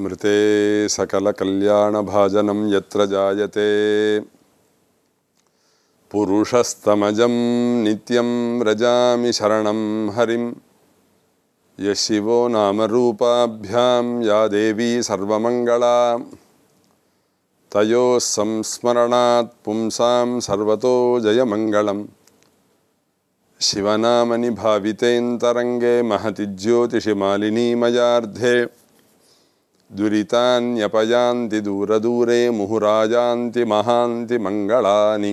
स्मृते सकल कल्याण भाजनम यत्र जायते पुरुषस्तमजम नित्यम रजामि शरणम हरिम यशिवो नाम रूपाभ्याम या देवी सर्वमंगला तयो संस्मरणात् पुंसाम सर्वतो जयमंगलम शिवनामनि भावितेन्तरङ्गे महति ज्योतिषिमालिनीमयार्धे दुरितान्यपयान्ति दूरदूरे मुहुराजान्ति महान्ति मङ्गलानि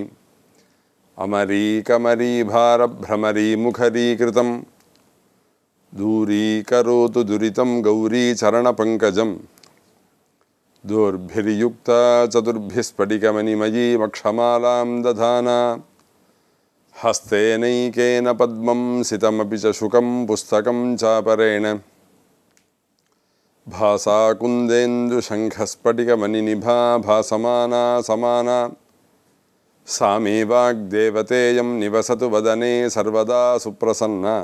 दुरीत गौरी दुरितं गौरीचरणपङ्कजं दोर्भिर्युक्ता चतुर्भिस्फटिकमनिमयीमक्षमालां दधाना हस्तेनैकेन पद्मं सितमपि च शुकं पुस्तकं चापरेण भासाकुन्देन्दुशङ्खस्फटिकमणिनिभा भासमाना समाना सामे वाग्देवतेऽयं निवसतु वदने सर्वदा सुप्रसन्ना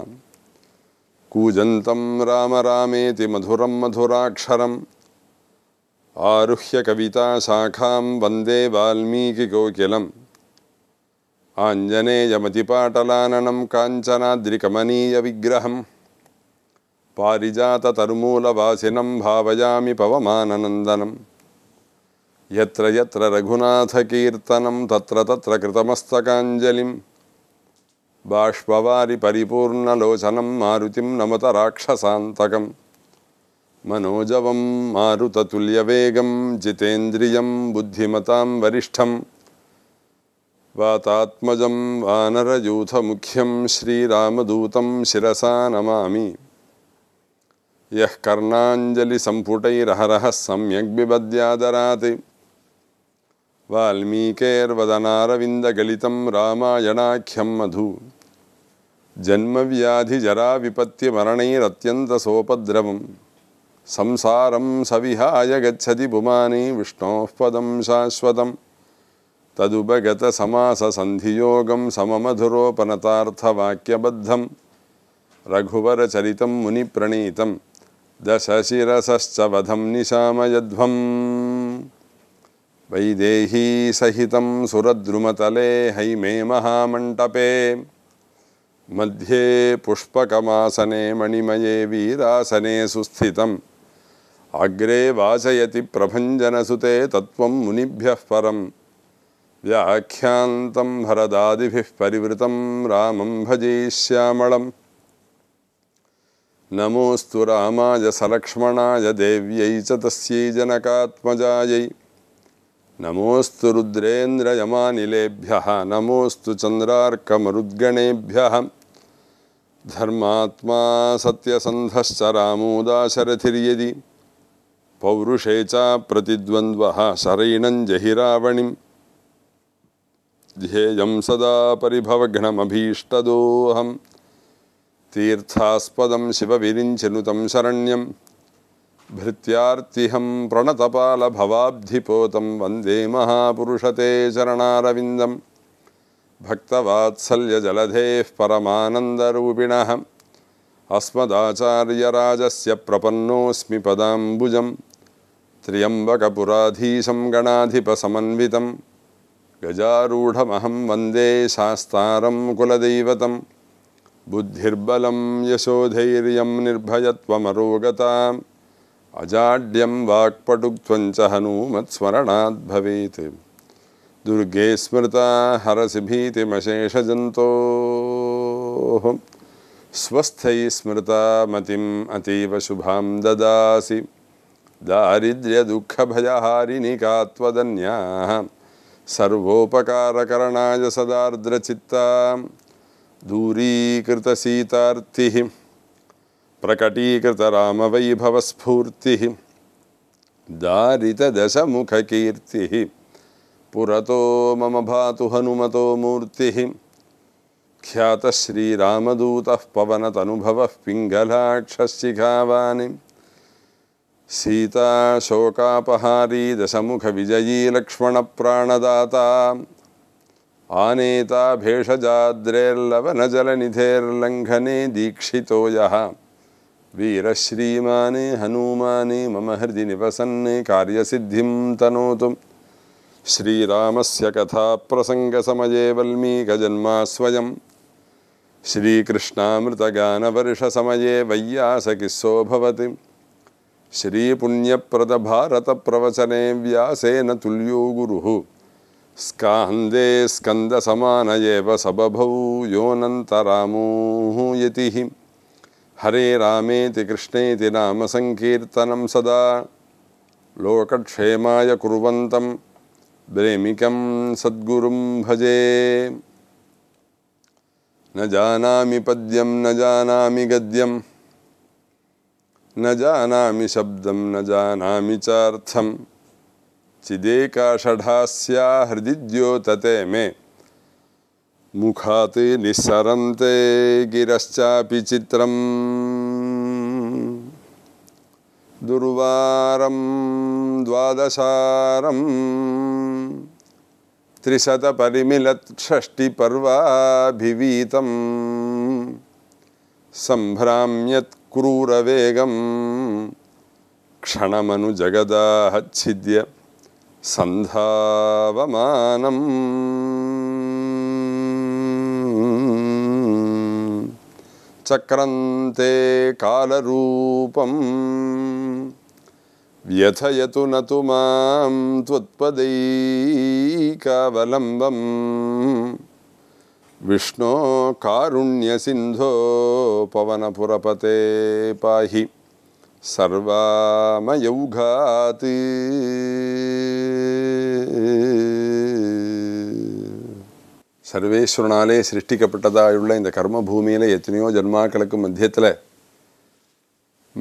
कूजन्तं राम रामेति मधुरं मधुराक्षरम् आरुह्यकविताशाखां वन्दे वाल्मीकिकोकिलम् आञ्जनेयमतिपाटलाननं काञ्चनाद्रिकमनीयविग्रहम् पारिजाततरुमूलवासिनं भावयामि पवमाननन्दनं यत्र यत्र रघुनाथकीर्तनं तत्र तत्र कृतमस्तकाञ्जलिं बाष्पवारिपरिपूर्णलोचनं मारुतिं राक्षसान्तकं मनोजवं मारुततुल्यवेगं जितेन्द्रियं बुद्धिमतां वरिष्ठं वातात्मजं वानरयूथमुख्यं श्रीरामदूतं शिरसा नमामि यः सम्यग् सम्यग्विबद्यादरात् वाल्मीकेर्वदनारविन्दगलितं रामायणाख्यं मधु जन्मव्याधिजराविपत्तिमरणैरत्यन्तसोपद्रवं संसारं सविहाय गच्छति पुमानि विष्णोः पदं शाश्वतं तदुपगतसमाससन्धियोगं सममधुरोपनतार्थवाक्यबद्धं रघुवरचरितं मुनिप्रणीतम् दशशिरसश्च वधं निशामयध्वं वैदेहीसहितं सुरद्रुमतले हैमे महामण्टपे मध्ये पुष्पकमासने मणिमये वीरासने सुस्थितम् अग्रे वाचयति प्रभञ्जनसुते तत्त्वं मुनिभ्यः परं व्याख्यान्तं भरदादिभिः परिवृतं रामं भजे नमोस्तु रामाय सरक्ष्मणाय देव्यै च तस्यै जनकात्मजायै नमोऽस्तु रुद्रेन्द्रयमानिलेभ्यः नमोऽस्तु चन्द्रार्कमरुद्गणेभ्यः धर्मात्मा सत्यसन्धश्च रामोदाशरथिर्यदि पौरुषे च प्रतिद्वन्द्वः शरैणं जहिरावणिं ध्येयं सदा परिभवघ्नमभीष्टदोऽहम् तीर्थास्पदं शिवविरिञ्चनुतं शरण्यं भृत्यार्तिहं प्रणतपालभवाब्धिपोतं वन्दे महापुरुषते चरणारविन्दं भक्तवात्सल्यजलधेः परमानन्दरूपिणः अस्मदाचार्यराजस्य प्रपन्नोऽस्मि पदाम्बुजं त्र्यम्बकपुराधीशं गणाधिपसमन्वितं गजारूढमहं वन्दे शास्तारं कुलदैवतम् बुद्धिर्बल यशोधैर्यं निर्भयत्वमरोगता अजाड्यम वाक्पटुत्वं च हनूमत्स्मरणाद् दुर्गे स्मृता हरसि भीतिमशेषजन्तोः स्वस्थ स्मृता मतिम अतीव शुभां ददासि दारिद्र्यदुःखभयहारिणि का त्वदन्याः दूरीकृत दूरीकृतसीतार्तिः प्रकटीकृतरामवैभवस्फूर्तिः दारितदशमुखकीर्तिः पुरतो मम भातु हनुमतो मूर्तिः ख्यातश्रीरामदूतः पवनतनुभवः पिङ्गलाक्षशिखावानि सीताशोकापहारी लक्ष्मण प्राणदाता आनेता दीक्षि दीक्षितो यः वीरश्रीमाने हनूमाने मम हृदय निवसन्ने से कथा प्रसंग कथाप्रसङ्गसमये वल्मीकजन्मा स्वयं श्रीकृष्णामृतगानवर्षसमये वैयासकिस्सो भवति प्रवचने व्यासेन तुल्यो गुरुः स्काहन्दे स्कन्दसमान एव सबभौ योऽनन्तरामोः यतिः हरे रामेति कृष्णेति नामसङ्कीर्तनं सदा लोकक्षेमाय कुर्वन्तं प्रेमिकं सद्गुरुं भजे न जानामि पद्यं न जानामि गद्यं न जानामि शब्दं न जानामि चार्थम् चिदेकाषढ़ा हृदि द्योतते मे मुखात् निःसरन्ते गिरश्चापि चित्रम् दुर्वारं द्वादशारं त्रिशतपरिमिलषष्टिपर्वाभिवीतं सम्भ्राम्यत्क्रूरवेगं क्षणमनुजगदाहच्छिद्य सन्धावमानम् चक्रन्ते कालरूपं व्यथयतु न तु मां त्वत्पदैकावलम्बम् विष्णो पवनपुरपते पाहि சர்வாமயௌகாத் சர்வேஸ்வரனாலே சிருஷ்டிக்கப்பட்டதாயுள்ள இந்த கர்மபூமியில் எத்தனையோ ஜென்மாக்களுக்கு மத்தியத்தில்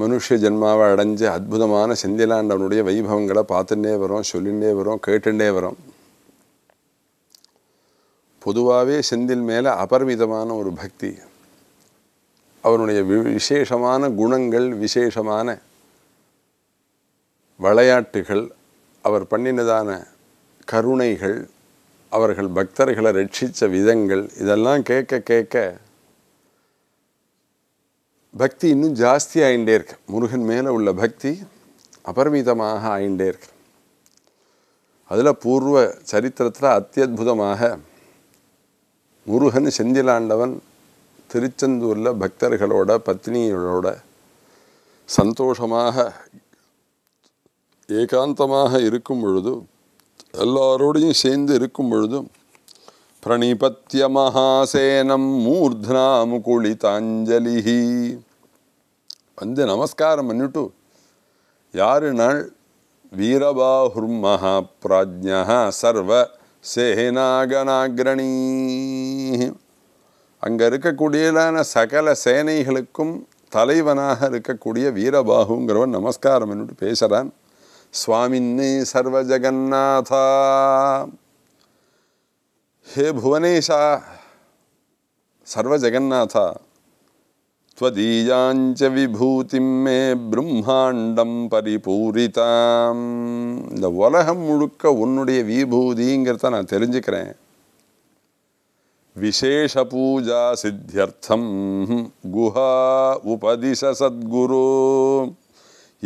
மனுஷ ஜென்மாவை அடைஞ்ச அற்புதமான செந்திலாண்டவனுடைய வைபவங்களை பார்த்துட்டே வரோம் சொல்லிகிட்டே வரோம் கேட்டுட்டே வரோம் பொதுவாகவே செந்தில் மேலே அபரிமிதமான ஒரு பக்தி அவருடைய விசேஷமான குணங்கள் விசேஷமான விளையாட்டுகள் அவர் பண்ணினதான கருணைகள் அவர்கள் பக்தர்களை ரட்சித்த விதங்கள் இதெல்லாம் கேட்க கேட்க பக்தி இன்னும் ஜாஸ்தி ஆகிண்டே இருக்கு முருகன் மேலே உள்ள பக்தி அபரிமிதமாக ஆகிண்டே இருக்கு அதில் பூர்வ சரித்திரத்தில் அத்தியுதமாக முருகன் செந்திலாண்டவன் திருச்செந்தூரில் பக்தர்களோட பத்னியோட சந்தோஷமாக ஏகாந்தமாக இருக்கும் பொழுது எல்லாரோடையும் சேர்ந்து இருக்கும் பொழுது பிரணிபத்திய மகாசேனம் மூர்த்னா முகுளிதாஞ்சலி வந்து நமஸ்காரம் பண்ணிட்டு யாருனால் வீரபாஹுர் மகாபிராஜ்யா சர்வ சேனாகனாகிரணீ அங்கே இருக்கக்கூடியதான சகல சேனைகளுக்கும் தலைவனாக இருக்கக்கூடிய வீரபாகுங்கிறவன் நமஸ்காரம் என்று பேசுகிறான் சுவாமின் சர்வ ஜெகநாதா ஹே புவனேஷா சர்வ ஜெகநாதா ஸ்வதீயாஞ்ச விபூதிம் மே பிரம்மாண்டம் பரிபூரிதாம் இந்த உலகம் முழுக்க உன்னுடைய விபூதிங்கிறத நான் தெரிஞ்சுக்கிறேன் विशेषपूजासिद्ध्यर्थं गुहा उपदिश सद्गुरु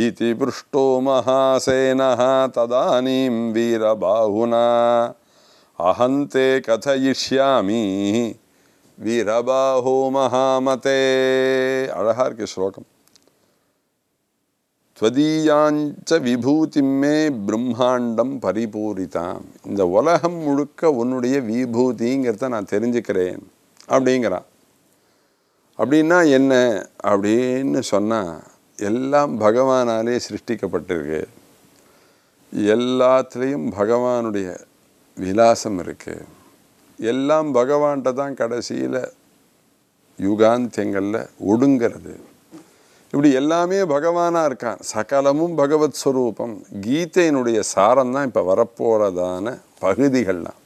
इति पृष्टो महासेनः तदानीं वीरबाहुना अहं ते कथयिष्यामि वीरबाहो महामते श्लोकम् துவதீயாஞ்ச விபூதிமே பிரம்மாண்டம் பரிபூரிதான் இந்த உலகம் முழுக்க உன்னுடைய விபூதிங்கிறத நான் தெரிஞ்சுக்கிறேன் அப்படிங்கிறான் அப்படின்னா என்ன அப்படின்னு சொன்னால் எல்லாம் பகவானாலே சிருஷ்டிக்கப்பட்டிருக்கு எல்லாத்துலேயும் பகவானுடைய விலாசம் இருக்குது எல்லாம் பகவான்கிட்ட தான் கடைசியில் யுகாந்தியங்களில் ஒடுங்கிறது இப்படி எல்லாமே பகவானாக இருக்கான் சகலமும் பகவத் ஸ்வரூபம் கீதையினுடைய சாரம் தான் இப்போ வரப்போகிறதான பகுதிகள்லாம்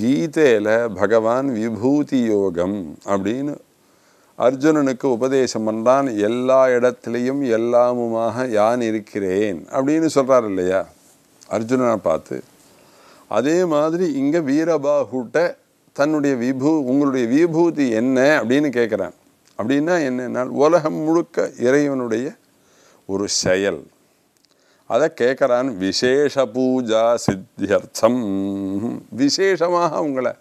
கீதையில் பகவான் விபூதி யோகம் அப்படின்னு அர்ஜுனனுக்கு உபதேசம் பண்ணான் எல்லா இடத்துலையும் எல்லாமுமாக யான் இருக்கிறேன் அப்படின்னு சொல்கிறார் இல்லையா அர்ஜுனனை பார்த்து அதே மாதிரி இங்கே வீரபாகுட்ட தன்னுடைய விபூ உங்களுடைய விபூதி என்ன அப்படின்னு கேட்குறேன் அப்படின்னா என்னென்னால் உலகம் முழுக்க இறைவனுடைய ஒரு செயல் அதை கேட்குறான் விசேஷ பூஜா சித்தியர்த்தம் விசேஷமாக உங்களை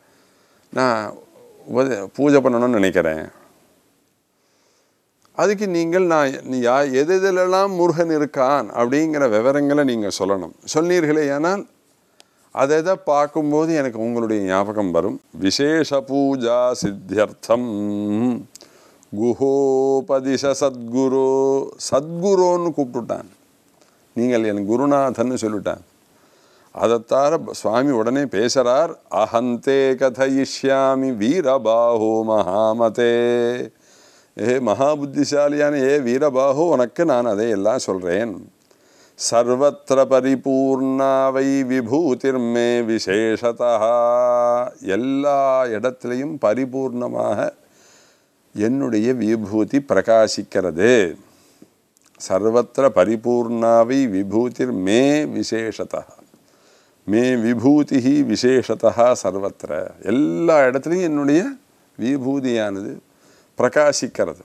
நான் பூஜை பண்ணணும்னு நினைக்கிறேன் அதுக்கு நீங்கள் நான் யா எது எதிலெல்லாம் முருகன் இருக்கான் அப்படிங்கிற விவரங்களை நீங்கள் சொல்லணும் சொன்னீர்களே ஆனால் அதை எதை பார்க்கும்போது எனக்கு உங்களுடைய ஞாபகம் வரும் விசேஷ பூஜா சித்தியர்த்தம் குஹோபதிஷ சத்குரு சத்குருன்னு கூப்பிட்டுட்டான் நீங்கள் என் குருநாதன்னு சொல்லிட்டான் அதத்தார சுவாமி உடனே பேசுகிறார் அஹந்தே கதையிஷ்யாமி வீரபாஹோ மகாமதே ஏ மகாபுத்திசாலியான ஏ வீரபாஹோ உனக்கு நான் அதை எல்லாம் சொல்கிறேன் சர்வத்திர பரிபூர்ணாவை விபூதிர்மே விசேஷதா எல்லா இடத்துலையும் பரிபூர்ணமாக என்னுடைய விபூதி பிரகாசிக்கிறது சர்வத்திர பரிபூர்ணாவை விபூதிர் மே விசேஷத்தா மே விபூதி விசேஷத்தா சர்வத்திர எல்லா இடத்துலையும் என்னுடைய விபூதியானது பிரகாசிக்கிறது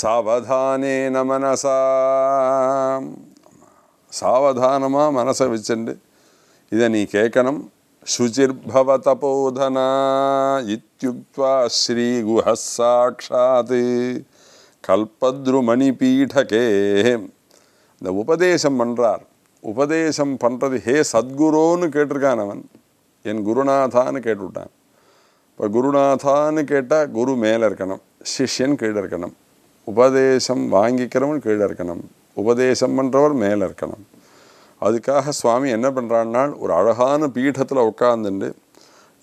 சாவதானே நமனசா சாவதானமாக மனசை வச்சுண்டு இதை நீ கேட்கணும் शुचिर्भवतपोधना इत्युक्त्वा கல்பத்ருமணிபீடகே இந்த உபதேசம் பண்ணுறார் உபதேசம் பண்ணுறது ஹே சத்குருன்னு கேட்டிருக்கான் அவன் என் குருநாதான்னு கேட்டுவிட்டான் இப்போ குருநாதான்னு கேட்டால் குரு மேலே இருக்கணும் சிஷ்யன் கீழே இருக்கணும் உபதேசம் வாங்கிக்கிறவன் கீழே இருக்கணும் உபதேசம் பண்ணுறவர் மேலே இருக்கணும் अधिकाः स्वामिपणा अर्हान् पीठतु उक्कान्दे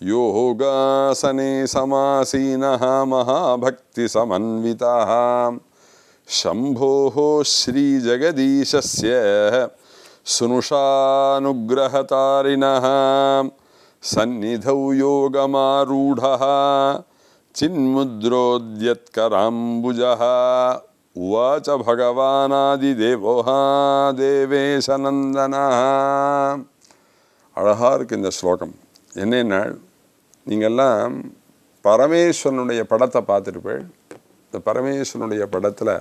योगासने समासीनः महाभक्तिसमन्विता शम्भोः श्रीजगदीशस्य सुनुषानुग्रहतारिणः सन्निधौ योगमारूढः चिन्मुद्रोद्यत्कराम्बुजः உவாச்ச பகவானாதி தேவோஹா பகவானாதிதேவோஹா தேவேசநந்தனா அழகாக இருக்குது இந்த ஸ்லோகம் என்னென்னால் நீங்கள்லாம் பரமேஸ்வரனுடைய படத்தை பார்த்துருப்பேள் இந்த பரமேஸ்வரனுடைய படத்தில்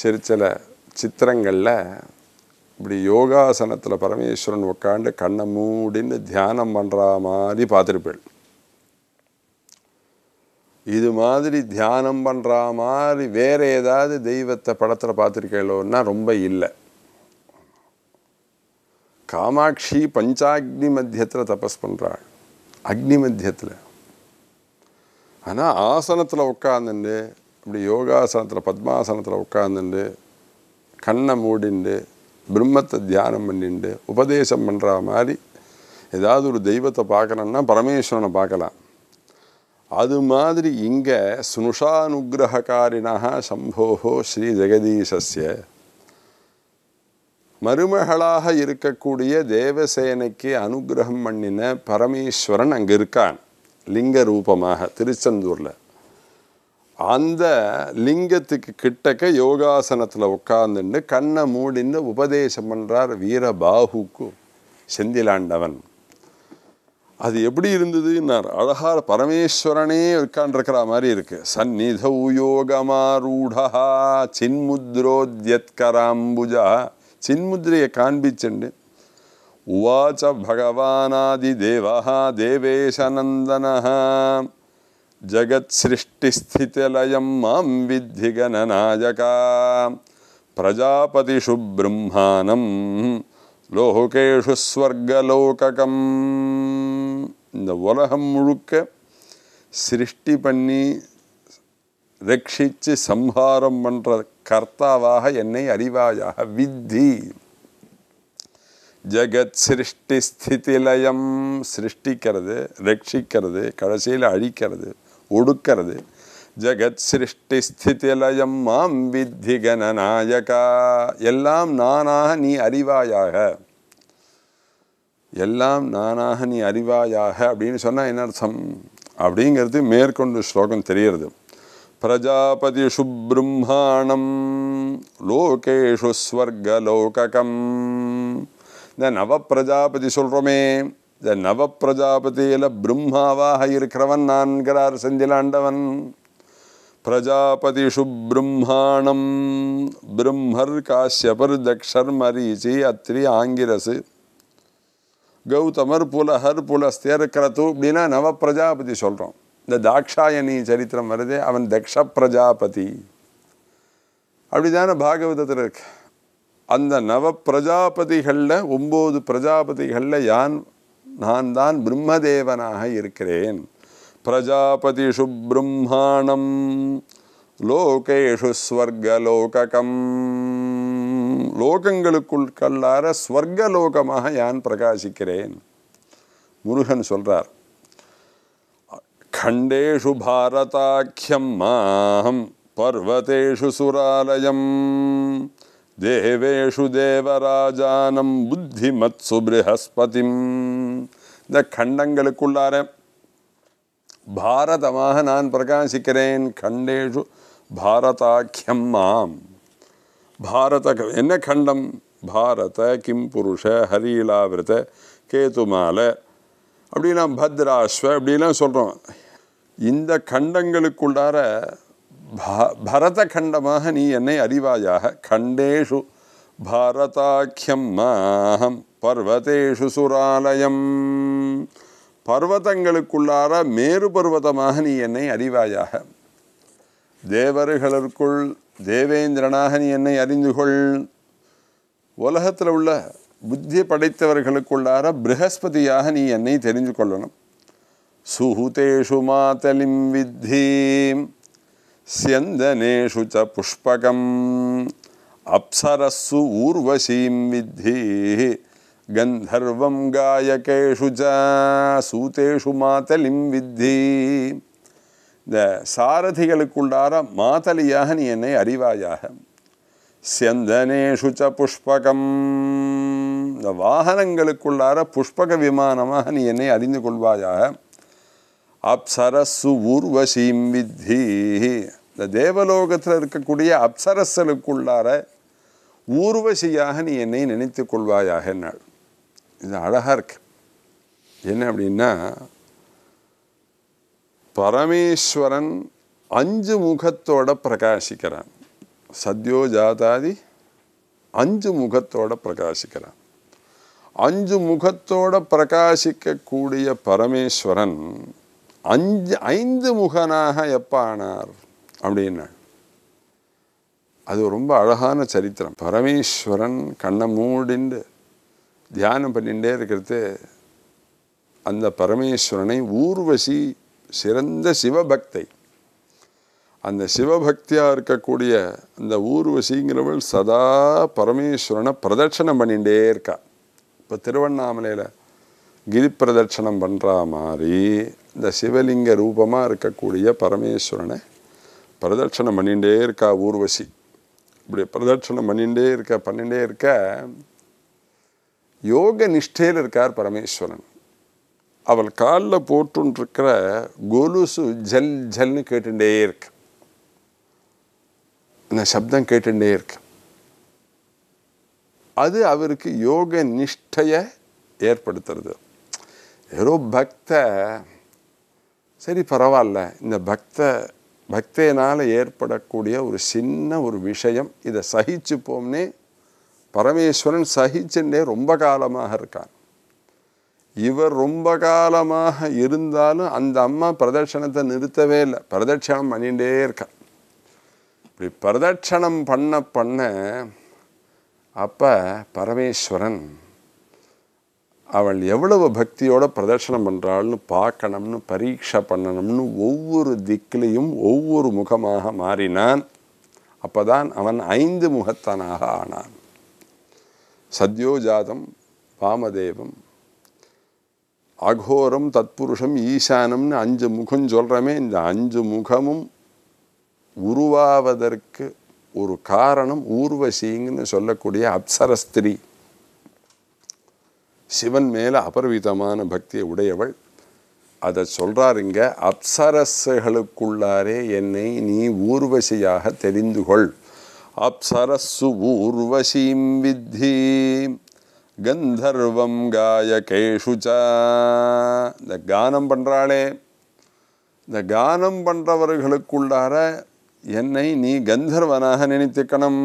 சிறு சில சித்திரங்களில் இப்படி யோகாசனத்தில் பரமேஸ்வரன் உட்காண்டு கண்ணை மூடின்னு தியானம் பண்ணுற மாதிரி பார்த்துருப்பேள் இது மாதிரி தியானம் பண்ணுற மாதிரி வேறு ஏதாவது தெய்வத்தை படத்தில் பார்த்துருக்கீங்களோன்னா ரொம்ப இல்லை காமாட்சி பஞ்சாக்னி மத்தியத்தில் தபஸ் பண்ணுறாள் அக்னி மத்தியத்தில் ஆனால் ஆசனத்தில் உட்காந்துண்டு இப்படி யோகாசனத்தில் பத்மாசனத்தில் உட்காந்துண்டு கண்ணை மூடிண்டு பிரம்மத்தை தியானம் பண்ணிண்டு உபதேசம் பண்ணுற மாதிரி ஏதாவது ஒரு தெய்வத்தை பார்க்கணுன்னா பரமேஸ்வரனை பார்க்கலாம் அது மாதிரி இங்கே ஸ்னுஷானுகிரகாரிணா சம்போகோ ஸ்ரீ ஜெகதீசஸ்ய மருமகளாக இருக்கக்கூடிய தேவசேனைக்கு அனுகிரகம் பண்ணின பரமேஸ்வரன் அங்கே இருக்கான் லிங்க ரூபமாக திருச்செந்தூரில் அந்த லிங்கத்துக்கு கிட்டக்க யோகாசனத்தில் உட்காந்துண்டு கண்ணை மூடின்னு உபதேசம் பண்ணுறார் வீரபாகுக்கு செந்திலாண்டவன் அது எப்படி இருந்ததுன்னார் அழகார் பரமேஸ்வரனே உட்காண்டிருக்கிற மாதிரி இருக்கு சந்நிதௌ யோகமாரூடா சின்முத்ரோத்யத்கராம்புஜா சின்முத்ரையை காண்பிச்சுண்டு உவாச்ச பகவானாதி தேவா தேவேசநந்தன ஜகத் சிருஷ்டிஸ்திதிலயம் மாம் வித்தி கணநாயகா பிரஜாபதிஷு பிரம்மானம் லோகேஷு ஸ்வர்கலோகம் இந்த உலகம் முழுக்க சிருஷ்டி பண்ணி ரட்சித்து சம்ஹாரம் பண்ணுற கர்த்தாவாக என்னை அறிவாயாக வித்தி ஜெகத் சிருஷ்டி ஸ்திதிலயம் சிருஷ்டிக்கிறது ரட்சிக்கிறது கடைசியில் அழிக்கிறது ஒடுக்கிறது ஜெகத் சிருஷ்டி ஸ்திதிலயம் மாம் வித்தி கணநாயகா எல்லாம் நானாக நீ அறிவாயாக எல்லாம் நானாக நீ அறிவாயாக அப்படின்னு சொன்னால் என்ன அர்த்தம் அப்படிங்கிறது மேற்கொண்டு ஸ்லோகம் தெரியறது பிரஜாபதி சுப்ரம்மாணம் லோகேஷு ஸ்வர்கலோகம் இந்த நவப்பிரஜாபதி சொல்கிறோமே இந்த நவப்பிரஜாபதியில் பிரம்மாவாக இருக்கிறவன் நான்கிறார் செஞ்சிலாண்டவன் பிரஜாபதி பிரம்மாணம் பிரம்மர் காசியபர் தக்ஷர் மரிசி அத்ரி ஆங்கிரசு கௌதமர் புலஹர் புலஸ்தேர்கரத்து அப்படின்னா நவ பிரஜாபதி சொல்கிறோம் இந்த தாக்ஷாயணி சரித்திரம் வருது அவன் தக்ஷ பிரஜாபதி அப்படி பாகவதத்தில் இருக்கு அந்த நவ பிரஜாபதிகளில் ஒம்பது பிரஜாபதிகளில் யான் நான் தான் பிரம்மதேவனாக இருக்கிறேன் பிரஜாபதிஷு பிரம்மாணம் லோகேஷு ஸ்வர்கலோகம் லோகங்களுக்குள் கல்லார ஸ்வர்க்கலோகமாக யான் பிரகாசிக்கிறேன் முருகன் சொல்கிறார் கண்டேஷு பாரதாக்கியம் மாம் பர்வதேஷு சுராலயம் தேவேஷு தேவராஜானம் புத்திமத் சுப்ரஹஸ்பதிம் இந்த கண்டங்களுக்குள்ளார பாரதமாக நான் பிரகாசிக்கிறேன் கண்டேஷு பாரதாக்கியம் மாம் பாரத என்ன கண்டம் பாரத கிம் புருஷ ஹரீலாவிரத கேதுமால அப்படின்னா பத்ராஸ்வ அப்படிலாம் சொல்கிறோம் இந்த கண்டங்களுக்குள்ளார பரத கண்டமாக நீ என்னை அறிவாயாக கண்டேஷு பாரதாக்கியம் மாஹம் பர்வதேஷு சுராலயம் பர்வதங்களுக்குள்ளார மேரு பர்வதமாக நீ என்னை அறிவாயாக தேவர்களுக்குள் தேவேந்திரனாக நீ என்னை அறிந்து கொள் உலகத்தில் உள்ள புத்தி படைத்தவர்களுக்குள்ளார பிரகஸ்பதியாக நீ என்னை தெரிஞ்சு கொள்ளணும் சுஹுதேஷு மாதலிம் வித்தி சியந்தனேஷு ச புஷ்பகம் அப்சரஸ்ஸு ஊர்வசீம் வித்தி கந்தர்வம் காயகேஷு ச சூதேஷு மாதலிம் வித்தி இந்த சாரதிகளுக்குள்ளார மாதலியாக நீ என்னை அறிவாயாக செந்தனேஷு ச புஷ்பகம் இந்த வாகனங்களுக்குள்ளார புஷ்பக விமானமாக நீ என்னை அறிந்து கொள்வாயாக அப்சரசு ஊர்வசீம் வித்தி இந்த தேவலோகத்தில் இருக்கக்கூடிய அப்சரசலுக்குள்ளார ஊர்வசியாக நீ என்னை நினைத்து கொள்வாயாக நாள் இது அழகாக இருக்கு என்ன அப்படின்னா பரமேஸ்வரன் அஞ்சு முகத்தோட பிரகாசிக்கிறான் சத்யோ ஜாதாதி அஞ்சு முகத்தோட பிரகாசிக்கிறான் அஞ்சு முகத்தோட பிரகாசிக்கக்கூடிய பரமேஸ்வரன் அஞ்சு ஐந்து முகனாக எப்போ ஆனார் அப்படின்னா அது ரொம்ப அழகான சரித்திரம் பரமேஸ்வரன் கண்ணை மூடிண்டு தியானம் பண்ணிகிட்டே இருக்கிறது அந்த பரமேஸ்வரனை ஊர்வசி சிறந்த சிவபக்தை அந்த சிவபக்தியாக இருக்கக்கூடிய அந்த ஊர்வசிங்கிறவள் சதா பரமேஸ்வரனை பிரதட்சணம் பண்ணிகிட்டே இருக்கா இப்போ திருவண்ணாமலையில் கிரி பிரதட்சணம் பண்ணுற மாதிரி இந்த சிவலிங்க ரூபமாக இருக்கக்கூடிய பரமேஸ்வரனை பிரதட்சணம் பண்ணிகிட்டே இருக்கா ஊர்வசி இப்படி பிரதட்சணம் பண்ணிகிட்டே இருக்க பண்ணிகிட்டே இருக்க யோக நிஷ்டையில் இருக்கார் பரமேஸ்வரன் அவள் காலில் போட்டுருக்கிற கொலுசு ஜல் ஜல்னு கேட்டுட்டே இருக்கு அந்த சப்தம் கேட்டுட்டே இருக்கு அது அவருக்கு யோக நிஷ்டையை ஏற்படுத்துறது ஏதோ பக்த சரி பரவாயில்ல இந்த பக்த பக்தையினால் ஏற்படக்கூடிய ஒரு சின்ன ஒரு விஷயம் இதை சகிச்சுப்போம்னே பரமேஸ்வரன் சகிச்சுட்டே ரொம்ப காலமாக இருக்கான் இவர் ரொம்ப காலமாக இருந்தாலும் அந்த அம்மா பிரதட்சணத்தை நிறுத்தவே இல்லை பிரதட்சணம் பண்ணிகிட்டே இருக்கா இப்படி பிரதட்சணம் பண்ண பண்ண அப்போ பரமேஸ்வரன் அவள் எவ்வளவு பக்தியோட பிரதட்சணம் பண்ணுறாள்னு பார்க்கணும்னு பரீட்சை பண்ணணும்னு ஒவ்வொரு திக்கிலையும் ஒவ்வொரு முகமாக மாறினான் அப்போதான் அவன் ஐந்து முகத்தனாக ஆனான் சத்யோஜாதம் வாமதேவம் அகோரம் தத்புருஷம் ஈசானம்னு அஞ்சு முகம் சொல்கிறோமே இந்த அஞ்சு முகமும் உருவாவதற்கு ஒரு காரணம் ஊர்வசிங்கன்னு சொல்லக்கூடிய அப்சரஸ்திரி சிவன் மேலே அபர்விதமான பக்தியை உடையவள் அதை சொல்கிறாருங்க இங்கே என்னை நீ ஊர்வசியாக தெரிந்து கொள் அப்சரஸ்ஸு ஊர்வசீம் வித்தீம் கந்தர்வம் காயகேஷு இந்த கானம் பண்ணுறாளே இந்த கானம் பண்ணுறவர்களுக்குள்ளார என்னை நீ கந்தர்வனாக நினைத்துக்கணும்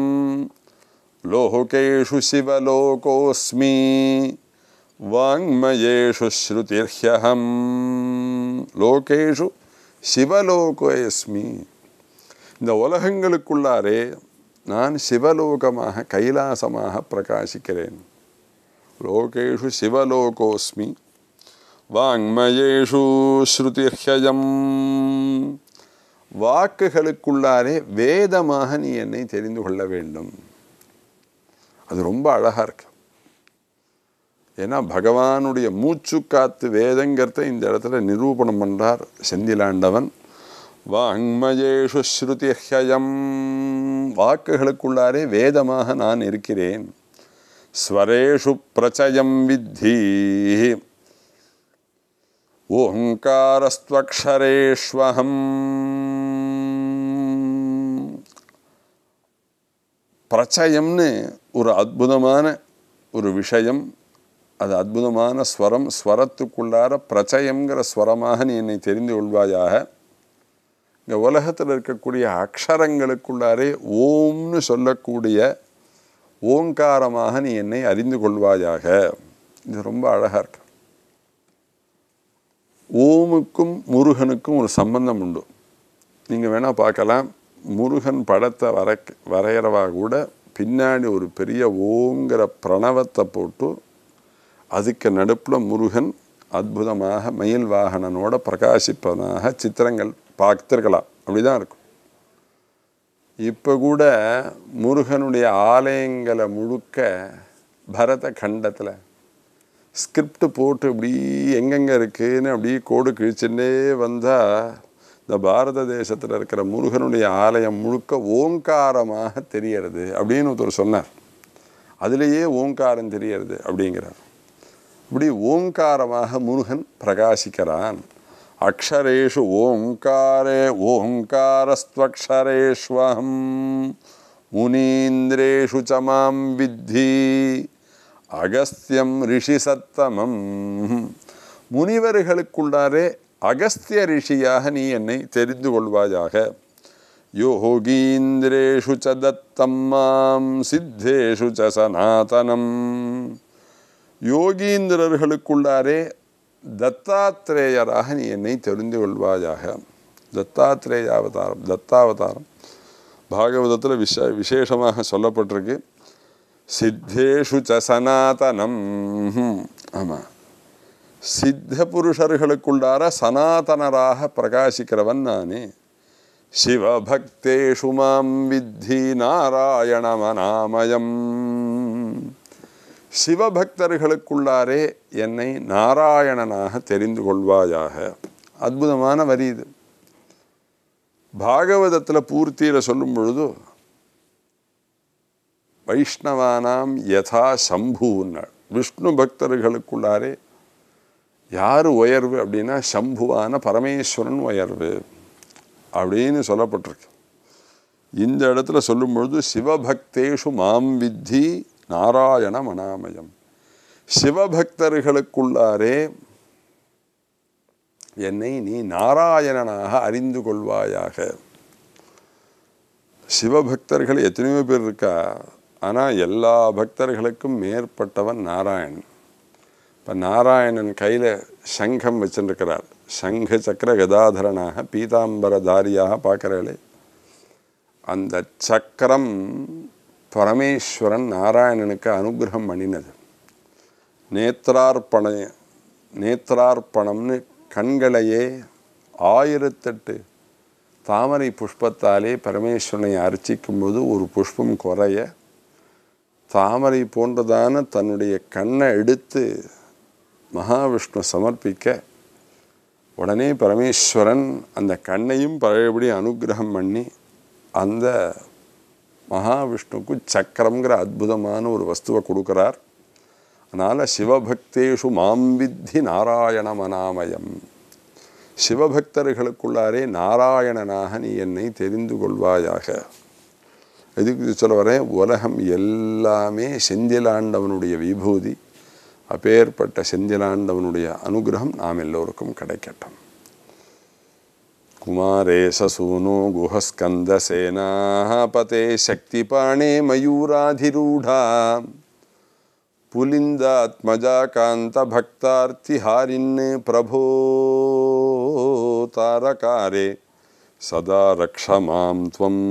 லோகேஷு சிவலோகோஸ்மி வாங்மயேஷு ஸ்ருதிர்ஹியகம் லோகேஷு சிவலோகோஸ்மி இந்த உலகங்களுக்குள்ளாரே நான் சிவலோகமாக கைலாசமாக பிரகாசிக்கிறேன் லோகேஷு சிவலோகோஸ்மி வாங்மயேஷு ஸ்ருதிஹயம் வாக்குகளுக்குள்ளாரே வேதமாக நீ என்னை தெரிந்து கொள்ள வேண்டும் அது ரொம்ப அழகாக இருக்கு ஏன்னா பகவானுடைய மூச்சு காத்து வேதங்கிறத இந்த இடத்துல நிரூபணம் பண்ணுறார் செந்திலாண்டவன் வாங்மயேஷு ஸ்ருதிஹயம் வாக்குகளுக்குள்ளாரே வேதமாக நான் இருக்கிறேன் ஸ்வரேஷு பிரச்சயம் வித்தி ஓங்காரஸ்துவக்ஷரேஷ்வகம் பிரச்சயம்னு ஒரு அற்புதமான ஒரு விஷயம் அது அற்புதமான ஸ்வரம் ஸ்வரத்துக்குள்ளார பிரச்சயங்கிற ஸ்வரமாக நீ என்னை தெரிந்து கொள்வாயாக இந்த உலகத்தில் இருக்கக்கூடிய அக்ஷரங்களுக்குள்ளாரே ஓம்னு சொல்லக்கூடிய ஓங்காரமாக நீ என்னை அறிந்து கொள்வாயாக இது ரொம்ப அழகாக இருக்கு ஓமுக்கும் முருகனுக்கும் ஒரு சம்பந்தம் உண்டு நீங்கள் வேணால் பார்க்கலாம் முருகன் படத்தை வர வரைகிறவா கூட பின்னாடி ஒரு பெரிய ஓங்கிற பிரணவத்தை போட்டு அதுக்கு நடுப்பில் முருகன் அற்புதமாக மயில் வாகனனோட பிரகாசிப்பதாக சித்திரங்கள் பார்த்துருக்கலாம் அப்படி தான் இருக்கும் இப்போ கூட முருகனுடைய ஆலயங்களை முழுக்க பரத கண்டத்தில் ஸ்கிரிப்ட் போட்டு இப்படி எங்கெங்கே இருக்குதுன்னு அப்படியே கோடு கிழிச்சுன்னே வந்தால் இந்த பாரத தேசத்தில் இருக்கிற முருகனுடைய ஆலயம் முழுக்க ஓங்காரமாக தெரியறது அப்படின்னு ஒருத்தர் சொன்னார் அதுலேயே ஓங்காரம் தெரியறது அப்படிங்கிறார் இப்படி ஓங்காரமாக முருகன் பிரகாசிக்கிறான் ಅಕ್ಷರೇಶು ಓಂಕಾರೇ ಓಂಕಾರಸ್ತ್ವಕ್ಷರೇಷ್ವಹಂ ಮುನೀಂದ್ರೇಶು ಚಂ ವಿಧಿ ಅಗಸ್ತ್ಯಷಿ ಸತ್ತನಿವಳ್ಳಾರೇ ಅಗಸ್ತ್ಯಷಿಯಾಗ ನೀ ಎರಿಂದುಕೊಳ್ವಾಜಾಗ ಯೋಗೀಂದ್ರೇಶು ಚ ದತ್ತ ಸಿದ್ಧೇಶು ಚ ಸನಾತನಂ ಯೋಗೀಂದ್ರೆ தத்தாத்திரேயராக நீ என்னை தெரிந்து கொள்வாயாக தத்தாத்திரேய அவதாரம் தத்தாவதாரம் பாகவதத்தில் விஷ விசேஷமாக சொல்லப்பட்டிருக்கு சித்தேஷு ச சனாதனம் ஆமாம் சித்த புருஷர்களுக்குள்ளார சனாதனராக பிரகாசிக்கிறவன் நானே சிவபக்தேஷு மாம் வித்தி நாராயணமனாமயம் சிவபக்தர்களுக்குள்ளாரே என்னை நாராயணனாக தெரிந்து கொள்வாயாக அற்புதமான வரி இது பாகவதத்தில் பூர்த்தியில் சொல்லும் பொழுது வைஷ்ணவானாம் யதா சம்புன்னாள் விஷ்ணு பக்தர்களுக்குள்ளாரே யார் உயர்வு அப்படின்னா சம்புவான பரமேஸ்வரன் உயர்வு அப்படின்னு சொல்லப்பட்டிருக்கு இந்த இடத்துல சொல்லும் பொழுது சிவபக்தேஷு மாம் வித்தி நாராயண மனாமயம் சிவபக்தர்களுக்குள்ளாரே என்னை நீ நாராயணனாக அறிந்து கொள்வாயாக சிவபக்தர்கள் எத்தனையோ பேர் இருக்கா ஆனால் எல்லா பக்தர்களுக்கும் மேற்பட்டவன் நாராயணன் இப்போ நாராயணன் கையில் சங்கம் வச்சுருக்கிறார் சங்க சக்கர கதாதரனாக பீதாம்பரதாரியாக பார்க்குறாளே அந்த சக்கரம் பரமேஸ்வரன் நாராயணனுக்கு அனுகிரகம் பண்ணினது நேத்திரார்பண நேத்திரார்பணம்னு கண்களையே ஆயிரத்தெட்டு தாமரை புஷ்பத்தாலே பரமேஸ்வரனை அர்ச்சிக்கும்போது ஒரு புஷ்பம் குறைய தாமரை போன்றதான தன்னுடைய கண்ணை எடுத்து மகாவிஷ்ணு சமர்ப்பிக்க உடனே பரமேஸ்வரன் அந்த கண்ணையும் பழையபடி அனுகிரகம் பண்ணி அந்த மகாவிஷ்ணுக்கு சக்கரங்கிற அற்புதமான ஒரு வஸ்துவை கொடுக்குறார் அதனால் சிவபக்தேஷு மாம் வித்தி நாராயண மனாமயம் சிவபக்தர்களுக்குள்ளாரே நாராயணனாக நீ என்னை தெரிந்து கொள்வாயாக இதுக்கு சொல்ல வரேன் உலகம் எல்லாமே செந்திலாண்டவனுடைய விபூதி அப்பேற்பட்ட செந்திலாண்டவனுடைய அனுகிரகம் நாம் எல்லோருக்கும் கிடைக்கட்டும் कुमारेशसूनो गुहस्कन्दसेनाःपते शक्तिपाणे मयूराधिरूढा प्रभो तारकारे सदा रक्ष मां त्वम्